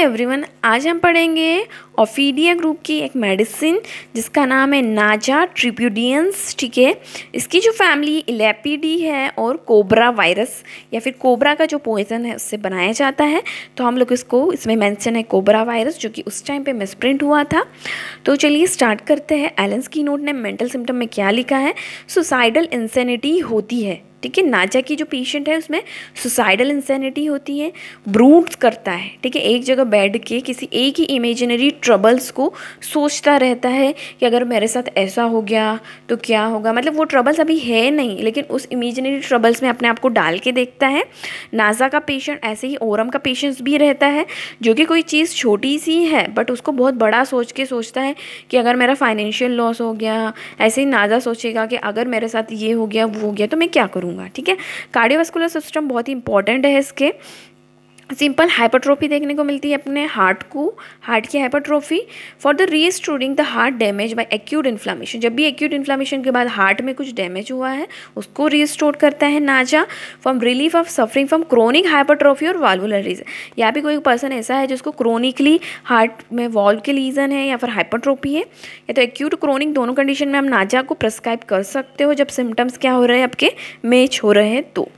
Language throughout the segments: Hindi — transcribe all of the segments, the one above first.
एवरीवन आज हम पढ़ेंगे ऑफिडिया ग्रुप की एक मेडिसिन जिसका नाम है नाजा ट्रिप्यूडियंस ठीक है इसकी जो फैमिली इलेपीडी है और कोबरा वायरस या फिर कोबरा का जो पॉइजन है उससे बनाया जाता है तो हम लोग इसको इसमें मेंशन है कोबरा वायरस जो कि उस टाइम पे मिसप्रिंट हुआ था तो चलिए स्टार्ट करते हैं एलेंस की नोट ने मेंटल सिम्टम में क्या लिखा है सुसाइडल इंसेनिटी होती है ठीक है नाचा की जो पेशेंट है उसमें सुसाइडल इंसैनिटी होती है ब्रूट्स करता है ठीक है एक जगह बैठ के किसी एक ही इमेजिनरी ट्रबल्स को सोचता रहता है कि अगर मेरे साथ ऐसा हो गया तो क्या होगा मतलब वो ट्रबल्स अभी है नहीं लेकिन उस इमेजिनरी ट्रबल्स में अपने आप को डाल के देखता है नाजा का पेशेंट ऐसे ही ओरम का पेशेंट भी रहता है जो कि कोई चीज़ छोटी सी है बट उसको बहुत बड़ा सोच के सोचता है कि अगर मेरा फाइनेंशियल लॉस हो गया ऐसे ही नाजा सोचेगा कि अगर मेरे साथ ये हो गया वो हो गया तो मैं क्या करूँ दूंगा ठीक है कार्डियोवास्कुलर सिस्टम बहुत ही इंपॉर्टेंट है इसके सिंपल हाइपरट्रोफी देखने को मिलती है अपने हार्ट को हार्ट की hypertrophy for the restoring the heart damage by acute inflammation जब भी एक्यूट इन्फ्लामेशन के बाद हार्ट में कुछ डैमेज हुआ है उसको रीस्टोर करता है Naja from relief of suffering from chronic hypertrophy और वाल्वुलर रीजन या भी कोई पर्सन ऐसा है जिसको क्रोनिकली हार्ट में वॉल्व के रीजन है या फिर हाइपरट्रोफी है या तो एक्यूट क्रोनिक दोनों कंडीशन में हम नाजा को प्रेस्क्राइब कर सकते हो जब सिम्टम्स क्या हो रहे हैं आपके मैच हो रहे हैं तो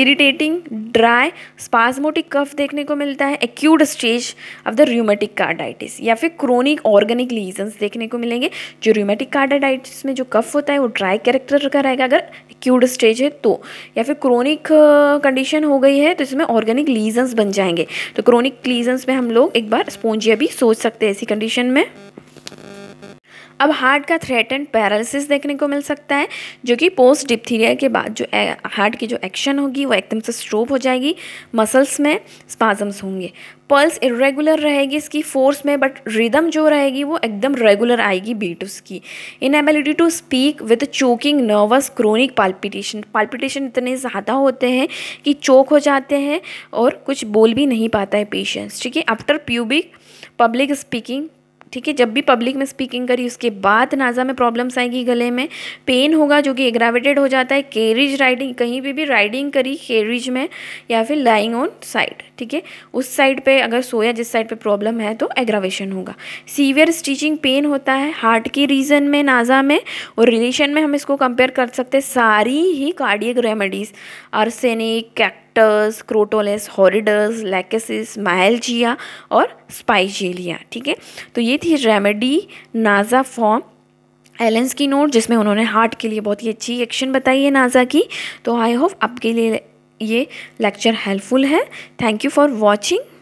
इरिटेटिंग ड्राई स्पाजमोटिक कफ देखने को मिलता है acute stage of the rheumatic carditis या फिर क्रोनिक ऑर्गेनिक लीजन्स देखने को मिलेंगे जो र्यूमेटिक कार्डाडाइटिस में जो कफ होता है वो ड्राई कैरेक्टर का रहेगा अगर एक्यूट स्टेज है तो या फिर क्रोनिक कंडीशन हो गई है तो इसमें ऑर्गेनिक लीजन्स बन जाएंगे तो क्रोनिक लीजन्स में हम लोग एक बार स्पोंजिया भी सोच सकते हैं ऐसी कंडीशन में अब हार्ट का थ्रेटन पैरालिसिस देखने को मिल सकता है जो कि पोस्ट डिप्थीरिया के बाद जो हार्ट की जो एक्शन होगी वो एकदम से स्ट्रोप हो जाएगी मसल्स में स्पाजम्स होंगे पल्स इरेगुलर रहेगी इसकी फोर्स में बट रिदम जो रहेगी वो एकदम रेगुलर आएगी बीट उसकी inability to speak with choking nervous chronic palpitation palpitation इतने ज़्यादा होते हैं कि चोक हो जाते हैं और कुछ बोल भी नहीं पाता है पेशेंट्स ठीक है आफ्टर प्यूबिक पब्लिक स्पीकिंग ठीक है जब भी पब्लिक में स्पीकिंग करी उसके बाद नाजा में प्रॉब्लम्स आएगी गले में पेन होगा जो कि एग्रावेटेड हो जाता है कैरिज राइडिंग कहीं भी भी राइडिंग करी कैरिज में या फिर लाइंग ऑन साइड ठीक है उस साइड पे अगर सोया जिस साइड पे प्रॉब्लम है तो एग्रावेशन होगा सीवियर स्टिचिंग पेन होता है हार्ट के रीज़न में नाजा में और रिलेशन में हम इसको कंपेयर कर सकते हैं सारी ही कार्डियक रेमेडीज़ आर्सेनिक क्रिप्टर्स क्रोटोलेस हॉरिडस लैकेसिस माइलजिया और स्पाइजेलिया ठीक है तो ये थी रेमेडी नाजा फॉर्म एलेंस की नोट जिसमें उन्होंने हार्ट के लिए बहुत ही अच्छी एक्शन बताई है नाजा की तो आई होप आपके लिए ये लेक्चर हेल्पफुल है थैंक यू फॉर वॉचिंग